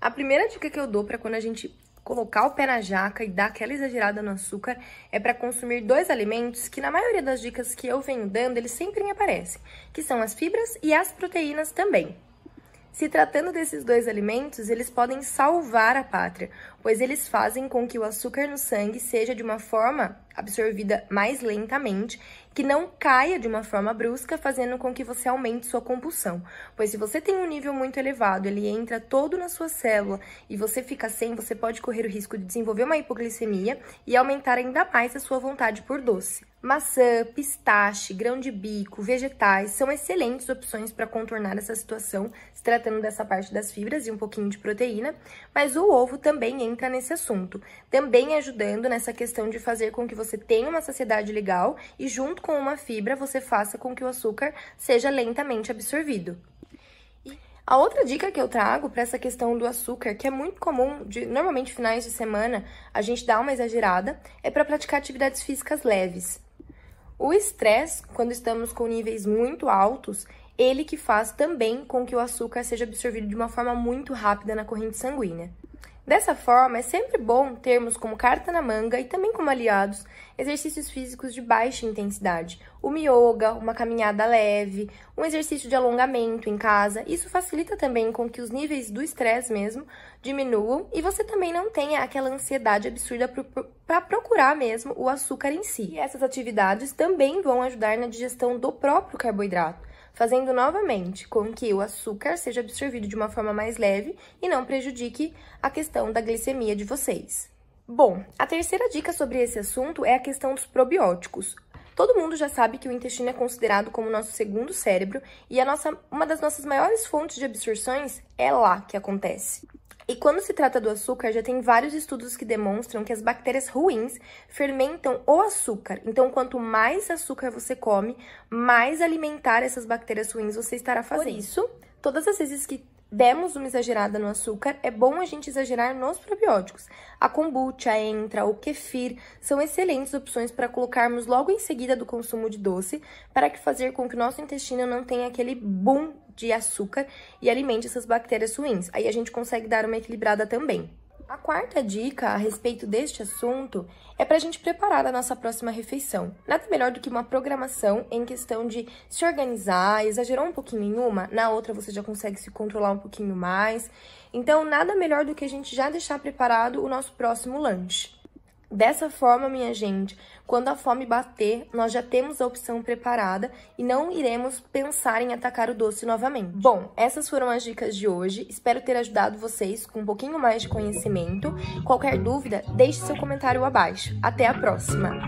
A primeira dica que eu dou para quando a gente colocar o pé na jaca e dar aquela exagerada no açúcar é para consumir dois alimentos que na maioria das dicas que eu venho dando, eles sempre me aparecem, que são as fibras e as proteínas também. Se tratando desses dois alimentos, eles podem salvar a pátria, pois eles fazem com que o açúcar no sangue seja de uma forma absorvida mais lentamente, que não caia de uma forma brusca, fazendo com que você aumente sua compulsão. Pois se você tem um nível muito elevado, ele entra todo na sua célula e você fica sem, você pode correr o risco de desenvolver uma hipoglicemia e aumentar ainda mais a sua vontade por doce. Maçã, pistache, grão de bico, vegetais são excelentes opções para contornar essa situação, se tratando dessa parte das fibras e um pouquinho de proteína, mas o ovo também entra nesse assunto, também ajudando nessa questão de fazer com que você tenha uma saciedade legal e, junto com uma fibra, você faça com que o açúcar seja lentamente absorvido. A outra dica que eu trago para essa questão do açúcar, que é muito comum, de, normalmente finais de semana a gente dá uma exagerada, é para praticar atividades físicas leves. O estresse, quando estamos com níveis muito altos, ele que faz também com que o açúcar seja absorvido de uma forma muito rápida na corrente sanguínea. Dessa forma, é sempre bom termos como carta na manga e também como aliados exercícios físicos de baixa intensidade, uma yoga, uma caminhada leve, um exercício de alongamento em casa. Isso facilita também com que os níveis do estresse mesmo diminuam e você também não tenha aquela ansiedade absurda para procurar mesmo o açúcar em si. E essas atividades também vão ajudar na digestão do próprio carboidrato fazendo novamente com que o açúcar seja absorvido de uma forma mais leve e não prejudique a questão da glicemia de vocês. Bom, a terceira dica sobre esse assunto é a questão dos probióticos. Todo mundo já sabe que o intestino é considerado como nosso segundo cérebro e a nossa, uma das nossas maiores fontes de absorções é lá que acontece. E quando se trata do açúcar, já tem vários estudos que demonstram que as bactérias ruins fermentam o açúcar. Então, quanto mais açúcar você come, mais alimentar essas bactérias ruins você estará fazendo. Por isso, todas as vezes que demos uma exagerada no açúcar, é bom a gente exagerar nos probióticos. A kombucha, a entra, o kefir são excelentes opções para colocarmos logo em seguida do consumo de doce, para que fazer com que o nosso intestino não tenha aquele boom de açúcar e alimente essas bactérias ruins. Aí a gente consegue dar uma equilibrada também. A quarta dica a respeito deste assunto é para a gente preparar a nossa próxima refeição. Nada melhor do que uma programação em questão de se organizar, exagerou um pouquinho em uma, na outra você já consegue se controlar um pouquinho mais. Então, nada melhor do que a gente já deixar preparado o nosso próximo lanche. Dessa forma, minha gente, quando a fome bater, nós já temos a opção preparada e não iremos pensar em atacar o doce novamente. Bom, essas foram as dicas de hoje. Espero ter ajudado vocês com um pouquinho mais de conhecimento. Qualquer dúvida, deixe seu comentário abaixo. Até a próxima!